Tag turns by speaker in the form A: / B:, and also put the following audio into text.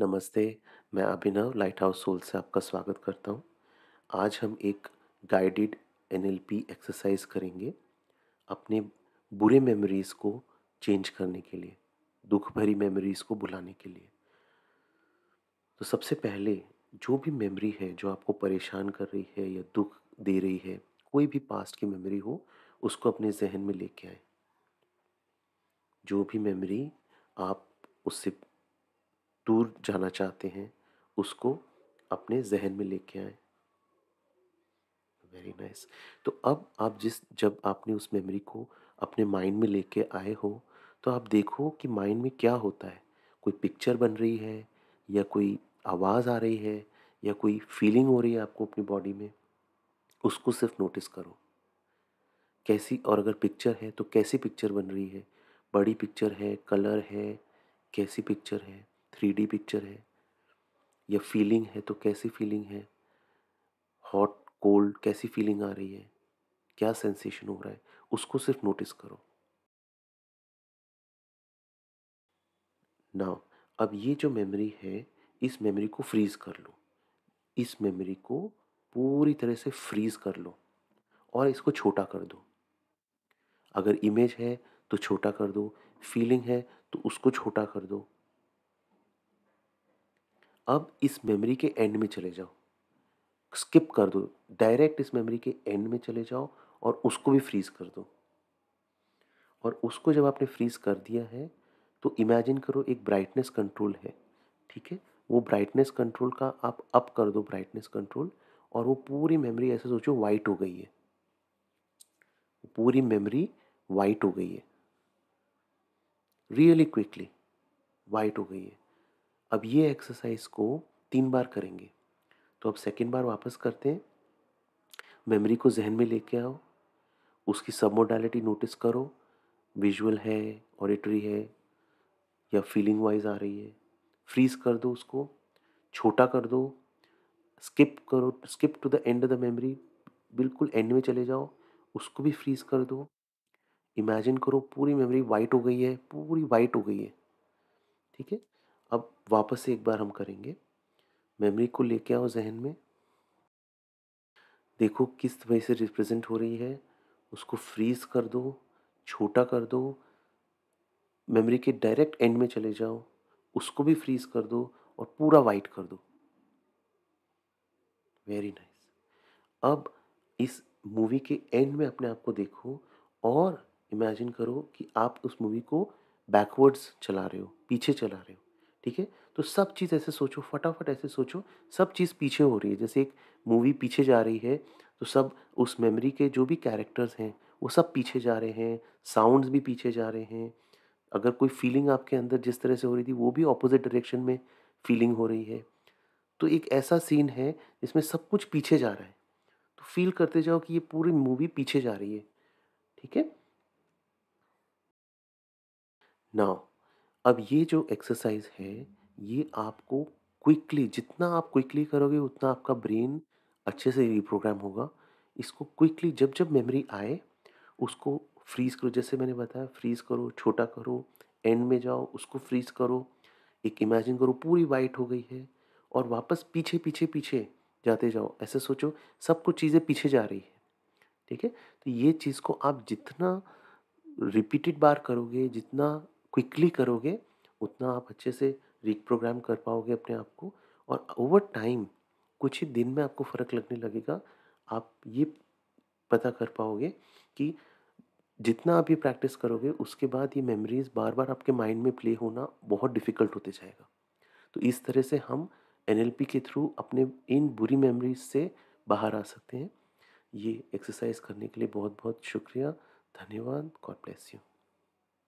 A: नमस्ते मैं अभिनव light house soul से आपका स्वागत करता हूँ आज हम एक गाइडेड एनएलपी एक्सरसाइज करेंगे अपने बुरे मेमोरीज़ को चेंज करने के लिए दुख भरी मेमोरीज़ को बुलाने के लिए तो सबसे पहले जो भी मेमोरी है जो आपको परेशान कर रही है या दुख दे रही है कोई भी पास्ट की मेमोरी हो उसको अपने जहन में लेके आए जो भी मेमोरी आप उससे दूर जाना चाहते हैं उसको अपने जहन में लेके आए वेरी नाइस nice. तो अब आप जिस जब आपने उस मेमोरी को अपने माइंड में लेके आए हो तो आप देखो कि माइंड में क्या होता है कोई पिक्चर बन रही है या कोई आवाज़ आ रही है या कोई फीलिंग हो रही है आपको अपनी बॉडी में उसको सिर्फ नोटिस करो कैसी और अगर पिक्चर है तो कैसी पिक्चर बन रही है बड़ी पिक्चर है कलर है कैसी पिक्चर है थ्री पिक्चर है या फीलिंग है तो कैसी फीलिंग है हॉट कोल्ड कैसी फीलिंग आ रही है क्या सेंसेशन हो रहा है उसको सिर्फ नोटिस करो ना अब ये जो मेमोरी है इस मेमोरी को फ्रीज कर लो इस मेमोरी को पूरी तरह से फ्रीज कर लो और इसको छोटा कर दो अगर इमेज है तो छोटा कर दो फीलिंग है तो उसको छोटा कर दो अब इस मेमोरी के एंड में चले जाओ स्किप कर दो डायरेक्ट इस मेमोरी के एंड में चले जाओ और उसको भी फ्रीज़ कर दो और उसको जब आपने फ्रीज़ कर दिया है तो इमेजिन करो एक ब्राइटनेस कंट्रोल है ठीक है वो ब्राइटनेस कंट्रोल का आप अप कर दो ब्राइटनेस कंट्रोल और वो पूरी मेमोरी ऐसे सोचो वाइट हो गई है पूरी मेमोरी वाइट हो गई है रियली क्विकली वाइट हो गई है अब ये एक्सरसाइज को तीन बार करेंगे तो अब सेकेंड बार वापस करते हैं मेमोरी को जहन में लेके आओ उसकी सब मोडालिटी नोटिस करो विजुअल है ऑडिटरी है या फीलिंग वाइज आ रही है फ्रीज कर दो उसको छोटा कर दो स्किप करो skip to the end of the memory बिल्कुल एंड में चले जाओ उसको भी फ्रीज कर दो इमेजिन करो पूरी मेमोरी वाइट हो गई है पूरी वाइट हो गई है ठीक है अब वापस एक बार हम करेंगे मेमोरी को लेके आओ जहन में देखो किस वजह से रिप्रेजेंट हो रही है उसको फ्रीज कर दो छोटा कर दो मेमोरी के डायरेक्ट एंड में चले जाओ उसको भी फ्रीज कर दो और पूरा वाइट कर दो वेरी नाइस अब इस मूवी के एंड में अपने आप को देखो और इमेजिन करो कि आप उस मूवी को बैकवर्ड्स चला रहे हो पीछे चला रहे हो ठीक है तो सब चीज़ ऐसे सोचो फटाफट ऐसे सोचो सब चीज़ पीछे हो रही है जैसे एक मूवी पीछे जा रही है तो सब उस मेमोरी के जो भी कैरेक्टर्स हैं वो सब पीछे जा रहे हैं साउंड्स भी पीछे जा रहे हैं अगर कोई फीलिंग आपके अंदर जिस तरह से हो रही थी वो भी ऑपोजिट डायरेक्शन में फीलिंग हो रही है तो एक ऐसा सीन है जिसमें सब कुछ पीछे जा रहा है तो फील करते जाओ कि ये पूरी मूवी पीछे जा रही है ठीक है नाउ अब ये जो एक्सरसाइज है ये आपको क्विकली जितना आप क्विकली करोगे उतना आपका ब्रेन अच्छे से रिप्रोग्राम होगा इसको क्विकली जब जब मेमोरी आए उसको फ्रीज़ करो जैसे मैंने बताया फ्रीज़ करो छोटा करो एंड में जाओ उसको फ्रीज़ करो एक इमेजिन करो पूरी वाइट हो गई है और वापस पीछे पीछे पीछे जाते जाओ ऐसे सोचो सब कुछ चीज़ें पीछे जा रही है ठीक है तो ये चीज़ को आप जितना रिपीटेड बार करोगे जितना क्विकली करोगे उतना आप अच्छे से रिप्रोग्राम कर पाओगे अपने आप को और ओवर टाइम कुछ ही दिन में आपको फ़र्क लगने लगेगा आप ये पता कर पाओगे कि जितना आप ये प्रैक्टिस करोगे उसके बाद ये मेमोरीज बार बार आपके माइंड में प्ले होना बहुत डिफ़िकल्ट होते जाएगा तो इस तरह से हम एन के थ्रू अपने इन बुरी मेमोरीज से बाहर आ सकते हैं ये एक्सरसाइज करने के लिए बहुत बहुत शुक्रिया धन्यवाद गॉड ब्लेस यू